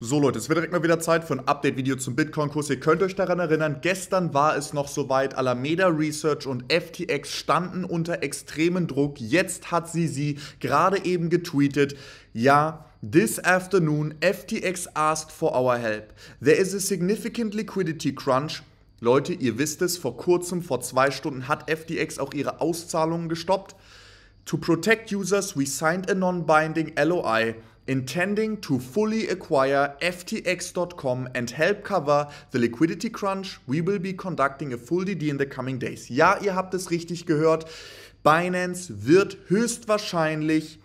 So Leute, es wird direkt mal wieder Zeit für ein Update-Video zum Bitcoin-Kurs. Ihr könnt euch daran erinnern, gestern war es noch soweit, Alameda Research und FTX standen unter extremen Druck. Jetzt hat sie sie gerade eben getweetet. Ja, This afternoon FTX asked for our help. There is a significant liquidity crunch. Leute, ihr wisst es, vor kurzem, vor zwei Stunden hat FTX auch ihre Auszahlungen gestoppt. To protect users, we signed a non-binding LOI intending to fully acquire FTX.com and help cover the liquidity crunch, we will be conducting a full DD in the coming days. Ja, ihr habt es richtig gehört. Binance wird höchstwahrscheinlich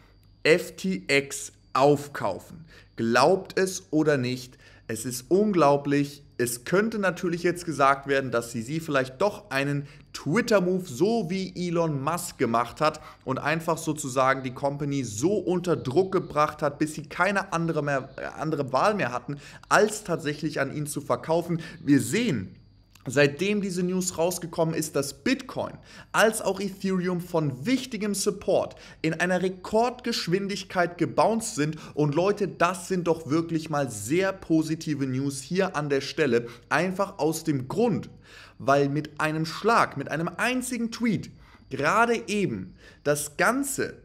FTX aufkaufen. Glaubt es oder nicht, es ist unglaublich. Es könnte natürlich jetzt gesagt werden, dass CZ vielleicht doch einen Twitter-Move so wie Elon Musk gemacht hat und einfach sozusagen die Company so unter Druck gebracht hat, bis sie keine andere, mehr, äh, andere Wahl mehr hatten, als tatsächlich an ihn zu verkaufen. Wir sehen, Seitdem diese News rausgekommen ist, dass Bitcoin als auch Ethereum von wichtigem Support in einer Rekordgeschwindigkeit gebounced sind und Leute, das sind doch wirklich mal sehr positive News hier an der Stelle, einfach aus dem Grund, weil mit einem Schlag, mit einem einzigen Tweet gerade eben das ganze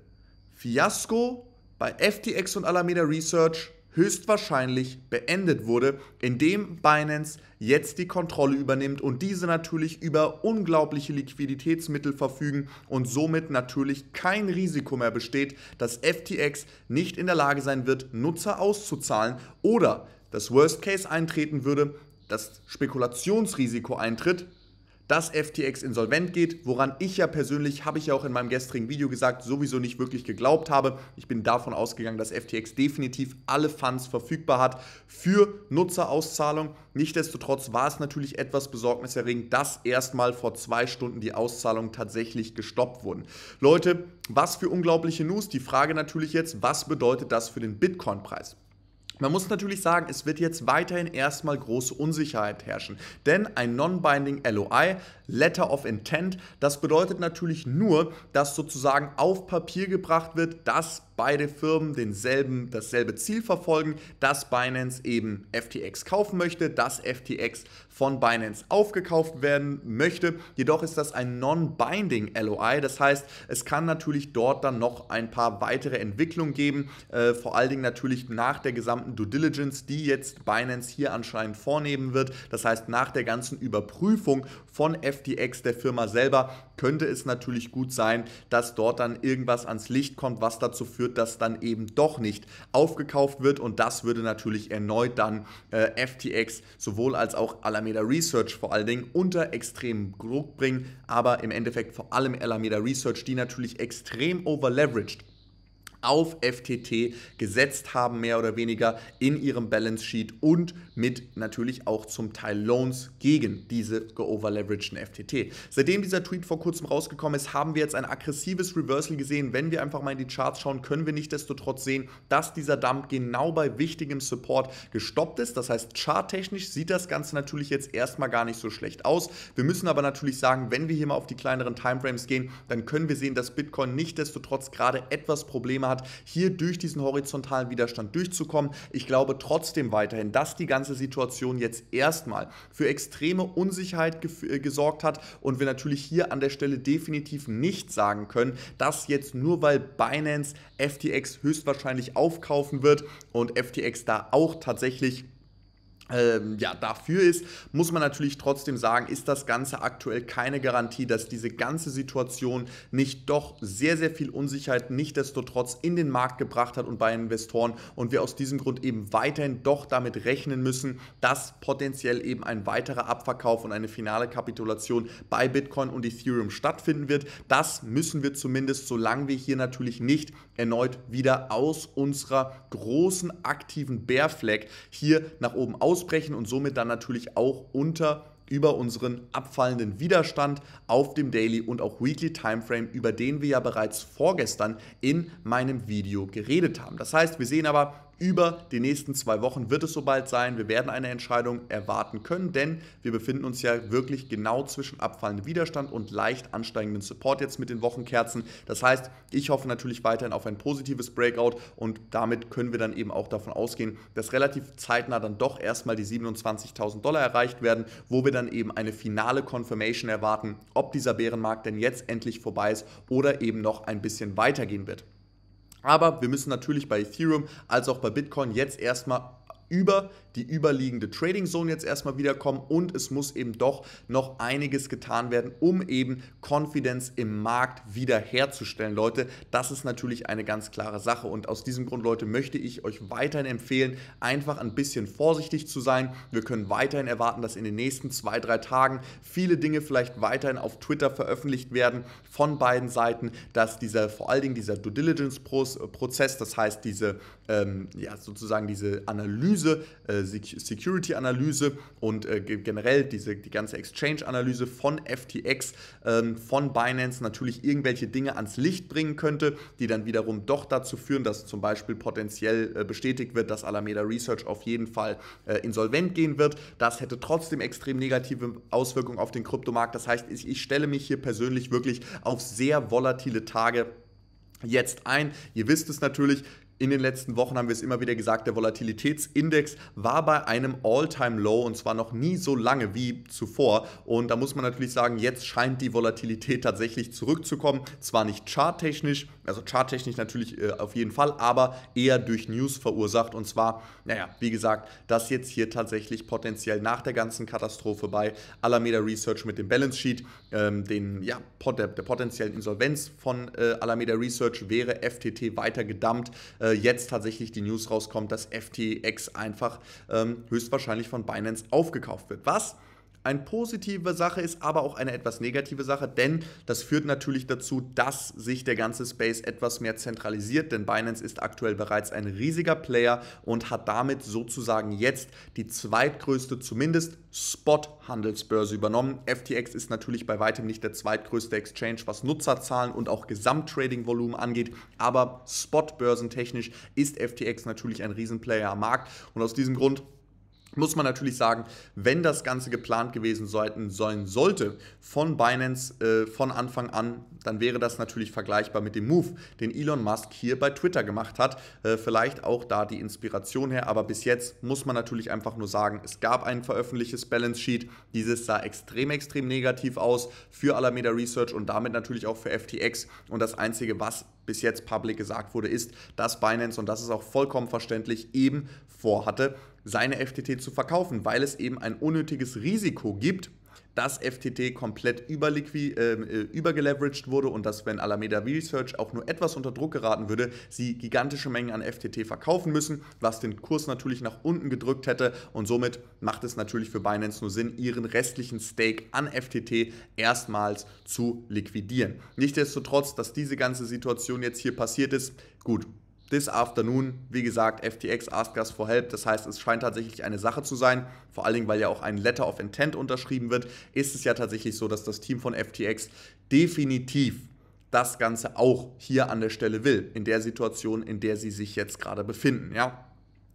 Fiasko bei FTX und Alameda Research höchstwahrscheinlich beendet wurde, indem Binance jetzt die Kontrolle übernimmt und diese natürlich über unglaubliche Liquiditätsmittel verfügen und somit natürlich kein Risiko mehr besteht, dass FTX nicht in der Lage sein wird, Nutzer auszuzahlen oder das Worst Case eintreten würde, das Spekulationsrisiko eintritt, dass FTX insolvent geht, woran ich ja persönlich, habe ich ja auch in meinem gestrigen Video gesagt, sowieso nicht wirklich geglaubt habe. Ich bin davon ausgegangen, dass FTX definitiv alle Funds verfügbar hat für Nutzerauszahlung. Nichtsdestotrotz war es natürlich etwas besorgniserregend, dass erstmal vor zwei Stunden die Auszahlungen tatsächlich gestoppt wurden. Leute, was für unglaubliche News. Die Frage natürlich jetzt, was bedeutet das für den Bitcoin-Preis? Man muss natürlich sagen, es wird jetzt weiterhin erstmal große Unsicherheit herrschen, denn ein Non-Binding LOI, Letter of Intent, das bedeutet natürlich nur, dass sozusagen auf Papier gebracht wird, dass beide Firmen denselben, dasselbe Ziel verfolgen, dass Binance eben FTX kaufen möchte, dass FTX von Binance aufgekauft werden möchte. Jedoch ist das ein non-binding LOI, das heißt, es kann natürlich dort dann noch ein paar weitere Entwicklungen geben, äh, vor allen Dingen natürlich nach der gesamten Due Diligence, die jetzt Binance hier anscheinend vornehmen wird. Das heißt, nach der ganzen Überprüfung von FTX, der Firma selber, könnte es natürlich gut sein, dass dort dann irgendwas ans Licht kommt, was dazu führt, führt, dass dann eben doch nicht aufgekauft wird und das würde natürlich erneut dann äh, FTX sowohl als auch Alameda Research vor allen Dingen unter extremen Druck bringen, aber im Endeffekt vor allem Alameda Research, die natürlich extrem overleveraged auf FTT gesetzt haben, mehr oder weniger in ihrem Balance Sheet und mit natürlich auch zum Teil Loans gegen diese geoverleveragten FTT. Seitdem dieser Tweet vor kurzem rausgekommen ist, haben wir jetzt ein aggressives Reversal gesehen. Wenn wir einfach mal in die Charts schauen, können wir nicht desto trotz sehen, dass dieser Dump genau bei wichtigem Support gestoppt ist. Das heißt, charttechnisch sieht das Ganze natürlich jetzt erstmal gar nicht so schlecht aus. Wir müssen aber natürlich sagen, wenn wir hier mal auf die kleineren Timeframes gehen, dann können wir sehen, dass Bitcoin nicht desto trotz gerade etwas Probleme hat, hier durch diesen horizontalen Widerstand durchzukommen. Ich glaube trotzdem weiterhin, dass die ganze Situation jetzt erstmal für extreme Unsicherheit äh, gesorgt hat und wir natürlich hier an der Stelle definitiv nicht sagen können, dass jetzt nur weil Binance FTX höchstwahrscheinlich aufkaufen wird und FTX da auch tatsächlich ähm, ja, dafür ist, muss man natürlich trotzdem sagen, ist das Ganze aktuell keine Garantie, dass diese ganze Situation nicht doch sehr, sehr viel Unsicherheit nichtdestotrotz in den Markt gebracht hat und bei Investoren und wir aus diesem Grund eben weiterhin doch damit rechnen müssen, dass potenziell eben ein weiterer Abverkauf und eine finale Kapitulation bei Bitcoin und Ethereum stattfinden wird. Das müssen wir zumindest, solange wir hier natürlich nicht erneut wieder aus unserer großen aktiven Bärfleck hier nach oben aus ausbrechen und somit dann natürlich auch unter über unseren abfallenden Widerstand auf dem Daily und auch Weekly Timeframe, über den wir ja bereits vorgestern in meinem Video geredet haben. Das heißt, wir sehen aber, über die nächsten zwei Wochen wird es soweit sein. Wir werden eine Entscheidung erwarten können, denn wir befinden uns ja wirklich genau zwischen abfallendem Widerstand und leicht ansteigendem Support jetzt mit den Wochenkerzen. Das heißt, ich hoffe natürlich weiterhin auf ein positives Breakout und damit können wir dann eben auch davon ausgehen, dass relativ zeitnah dann doch erstmal die 27.000 Dollar erreicht werden, wo wir dann eben eine finale Confirmation erwarten, ob dieser Bärenmarkt denn jetzt endlich vorbei ist oder eben noch ein bisschen weitergehen wird. Aber wir müssen natürlich bei Ethereum als auch bei Bitcoin jetzt erstmal über die überliegende Trading Zone jetzt erstmal wiederkommen und es muss eben doch noch einiges getan werden, um eben Konfidenz im Markt wiederherzustellen. Leute, das ist natürlich eine ganz klare Sache und aus diesem Grund, Leute, möchte ich euch weiterhin empfehlen, einfach ein bisschen vorsichtig zu sein. Wir können weiterhin erwarten, dass in den nächsten zwei, drei Tagen viele Dinge vielleicht weiterhin auf Twitter veröffentlicht werden von beiden Seiten, dass dieser vor allen Dingen dieser Due Diligence Prozess, das heißt diese ähm, ja sozusagen diese Analyse Analyse, äh, Security-Analyse und äh, generell diese, die ganze Exchange-Analyse von FTX, ähm, von Binance natürlich irgendwelche Dinge ans Licht bringen könnte, die dann wiederum doch dazu führen, dass zum Beispiel potenziell äh, bestätigt wird, dass Alameda Research auf jeden Fall äh, insolvent gehen wird. Das hätte trotzdem extrem negative Auswirkungen auf den Kryptomarkt. Das heißt, ich, ich stelle mich hier persönlich wirklich auf sehr volatile Tage jetzt ein. Ihr wisst es natürlich, in den letzten Wochen haben wir es immer wieder gesagt, der Volatilitätsindex war bei einem All-Time-Low und zwar noch nie so lange wie zuvor. Und da muss man natürlich sagen, jetzt scheint die Volatilität tatsächlich zurückzukommen. Zwar nicht charttechnisch, also charttechnisch natürlich äh, auf jeden Fall, aber eher durch News verursacht. Und zwar, naja, wie gesagt, dass jetzt hier tatsächlich potenziell nach der ganzen Katastrophe bei Alameda Research mit dem Balance Sheet, ähm, den, ja, der, der, potenziellen Insolvenz von äh, Alameda Research wäre FTT weiter gedammt. Äh, äh, jetzt tatsächlich die News rauskommt, dass FTX einfach ähm, höchstwahrscheinlich von Binance aufgekauft wird. Was eine positive Sache ist, aber auch eine etwas negative Sache, denn das führt natürlich dazu, dass sich der ganze Space etwas mehr zentralisiert, denn Binance ist aktuell bereits ein riesiger Player und hat damit sozusagen jetzt die zweitgrößte, zumindest Spot-Handelsbörse übernommen. FTX ist natürlich bei weitem nicht der zweitgrößte Exchange, was Nutzerzahlen und auch Gesamttrading-Volumen angeht, aber Spot-börsentechnisch ist FTX natürlich ein Riesenplayer am Markt und aus diesem Grund muss man natürlich sagen, wenn das Ganze geplant gewesen sein sollte von Binance äh, von Anfang an, dann wäre das natürlich vergleichbar mit dem Move, den Elon Musk hier bei Twitter gemacht hat. Äh, vielleicht auch da die Inspiration her, aber bis jetzt muss man natürlich einfach nur sagen, es gab ein veröffentlichtes Balance Sheet. Dieses sah extrem, extrem negativ aus für Alameda Research und damit natürlich auch für FTX. Und das Einzige, was bis jetzt public gesagt wurde, ist, dass Binance, und das ist auch vollkommen verständlich, eben vorhatte, seine FTT zu verkaufen, weil es eben ein unnötiges Risiko gibt, dass FTT komplett ähm, äh, übergeleveraged wurde und dass, wenn Alameda Research auch nur etwas unter Druck geraten würde, sie gigantische Mengen an FTT verkaufen müssen, was den Kurs natürlich nach unten gedrückt hätte und somit macht es natürlich für Binance nur Sinn, ihren restlichen Stake an FTT erstmals zu liquidieren. Nichtsdestotrotz, dass diese ganze Situation jetzt hier passiert ist, gut, This afternoon, wie gesagt, FTX asked us for help. Das heißt, es scheint tatsächlich eine Sache zu sein. Vor allen Dingen, weil ja auch ein Letter of Intent unterschrieben wird, ist es ja tatsächlich so, dass das Team von FTX definitiv das Ganze auch hier an der Stelle will, in der Situation, in der sie sich jetzt gerade befinden. Ja?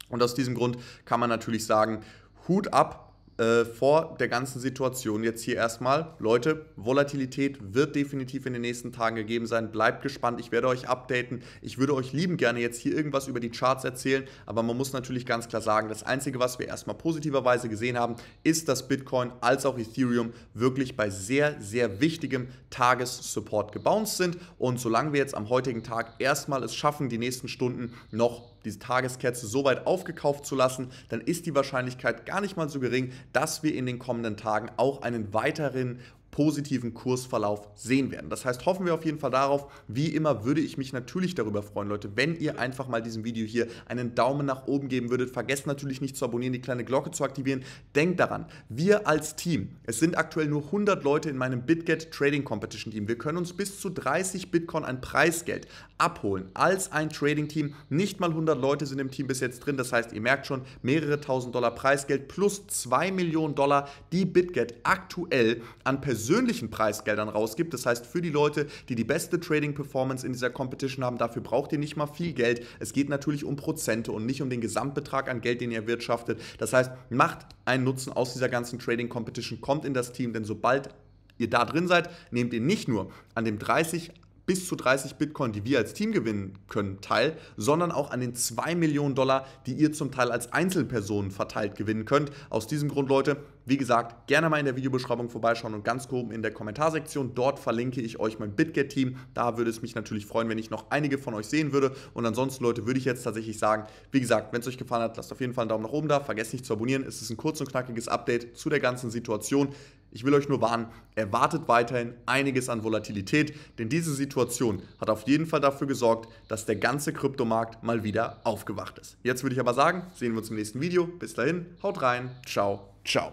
Und aus diesem Grund kann man natürlich sagen, Hut ab äh, vor der ganzen Situation jetzt hier erstmal. Leute, Volatilität wird definitiv in den nächsten Tagen gegeben sein. Bleibt gespannt, ich werde euch updaten. Ich würde euch lieben gerne jetzt hier irgendwas über die Charts erzählen, aber man muss natürlich ganz klar sagen, das Einzige, was wir erstmal positiverweise gesehen haben, ist, dass Bitcoin als auch Ethereum wirklich bei sehr, sehr wichtigem Tagessupport gebounced sind. Und solange wir jetzt am heutigen Tag erstmal es schaffen, die nächsten Stunden noch diese Tageskerze so weit aufgekauft zu lassen, dann ist die Wahrscheinlichkeit gar nicht mal so gering, dass wir in den kommenden Tagen auch einen weiteren positiven Kursverlauf sehen werden. Das heißt, hoffen wir auf jeden Fall darauf. Wie immer würde ich mich natürlich darüber freuen, Leute, wenn ihr einfach mal diesem Video hier einen Daumen nach oben geben würdet. Vergesst natürlich nicht zu abonnieren, die kleine Glocke zu aktivieren. Denkt daran, wir als Team, es sind aktuell nur 100 Leute in meinem BitGet Trading Competition Team. Wir können uns bis zu 30 Bitcoin an Preisgeld abholen als ein Trading Team. Nicht mal 100 Leute sind im Team bis jetzt drin. Das heißt, ihr merkt schon, mehrere tausend Dollar Preisgeld plus 2 Millionen Dollar, die BitGet aktuell an persönlichen persönlichen Preisgeldern rausgibt. Das heißt, für die Leute, die die beste Trading-Performance in dieser Competition haben, dafür braucht ihr nicht mal viel Geld. Es geht natürlich um Prozente und nicht um den Gesamtbetrag an Geld, den ihr wirtschaftet. Das heißt, macht einen Nutzen aus dieser ganzen Trading-Competition, kommt in das Team, denn sobald ihr da drin seid, nehmt ihr nicht nur an dem 30, bis zu 30 Bitcoin, die wir als Team gewinnen können, teil, sondern auch an den 2 Millionen Dollar, die ihr zum Teil als Einzelpersonen verteilt gewinnen könnt. Aus diesem Grund, Leute, wie gesagt, gerne mal in der Videobeschreibung vorbeischauen und ganz oben in der Kommentarsektion. Dort verlinke ich euch mein BitGet-Team. Da würde es mich natürlich freuen, wenn ich noch einige von euch sehen würde. Und ansonsten, Leute, würde ich jetzt tatsächlich sagen, wie gesagt, wenn es euch gefallen hat, lasst auf jeden Fall einen Daumen nach oben da. Vergesst nicht zu abonnieren. Es ist ein kurz und knackiges Update zu der ganzen Situation. Ich will euch nur warnen, erwartet weiterhin einiges an Volatilität, denn diese Situation hat auf jeden Fall dafür gesorgt, dass der ganze Kryptomarkt mal wieder aufgewacht ist. Jetzt würde ich aber sagen, sehen wir uns im nächsten Video. Bis dahin, haut rein, ciao, ciao.